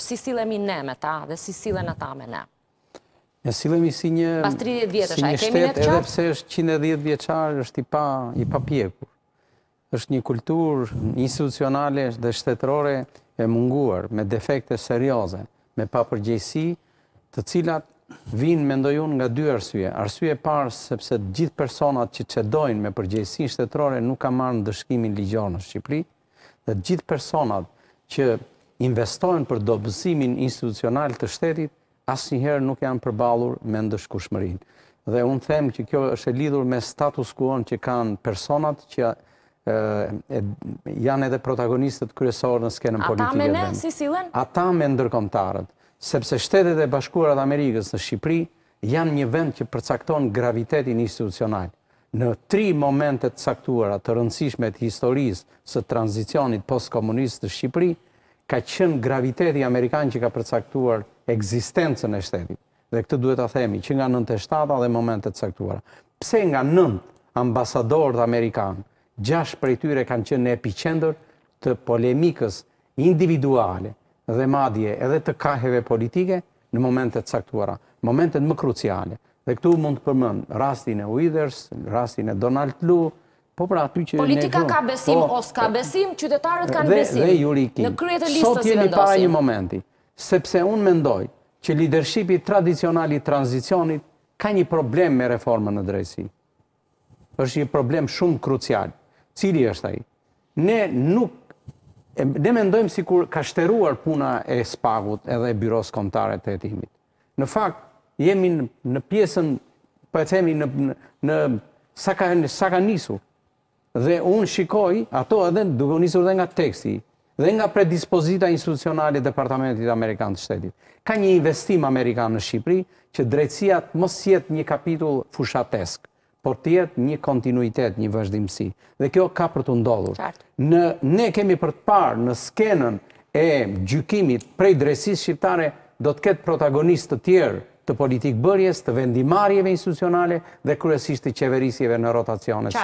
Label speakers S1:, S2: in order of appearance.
S1: si silemi ne me ta dhe si silen ata me ne. Në silemi si një... Pas 30 vjetës, a kemi në të qarë? Edhe pse është 110 vjeqarë, është i pa pjekur. është një kultur institucionale dhe shtetërore e munguar, me defekte serioze, me pa përgjësi, të cilat vinë, mendojun, nga dy arsye. Arsye parë, sepse gjithë personat që që dojnë me përgjësi shtetërore nuk ka marë në dëshkimin ligjonë në Shqipëri, dhe gjithë personat që investojnë për dobësimin institucional të shtetit, asë njëherë nuk janë përbalur me ndëshkushmërin. Dhe unë them që kjo është e lidhur me status kuon që kanë personat që janë edhe protagonistët kryesorë në skenën politikë. Ata me ne, si silen? Ata me ndërkomtarët, sepse shtetet e bashkurat Amerikës në Shqipëri janë një vend që përcakton gravitetin institucional. Në tri momentet caktuara të rëndësishmet historisë së tranzicionit post-komunistë të Shqipërinë, ka qenë graviteti amerikan që ka përcaktuar ekzistencën e shtetit. Dhe këtë duhet ta themi që nga 97-a dhe momente të caktuara. Pse nga 9 ambasadorët gjash gjashtë prej tyre kanë qenë në epicentër të polemikës individuale dhe madje edhe të kaheve politike në momente të caktuara, momente më kruciale. Dhe këtu mund të përmend rastin e Withers, rastin e Donald Lu Po pra aty që... Politika ka besim, po, os ka po- besim, qytetarët ka në besim. Dhe juri listës i vendosim. Sot jeni para një momenti, sepse unë mendoj që lidershipi tradicionali transicionit ka një problem me reformën në drejsi. është një problem shumë krucial. Cili është aji? Ne nuk... Ne mendojmë si kur ka shteruar puna e spagut edhe e byros kontare të jetimit. Në fakt, jemi në pjesën, për po e temi në... Saka nisur, dhe unë shikoj ato edhe duke u nisur dhe nga teksti dhe nga predispozita institucionale e departamentit amerikan të shtetit. Ka një investim amerikan në Shqipëri që drejtësia mos jetë një kapitull fushatesk, por tjetë një kontinuitet, një vazhdimsi. Dhe kjo ka për të ndodhur. Në ne kemi për të parë në skenën e gjykimit prej drejtësisë shqiptare do të ketë protagonist të tjerë të politikë bërjes, të vendimarjeve institucionale dhe kërësisht të qeverisjeve në rotacionës.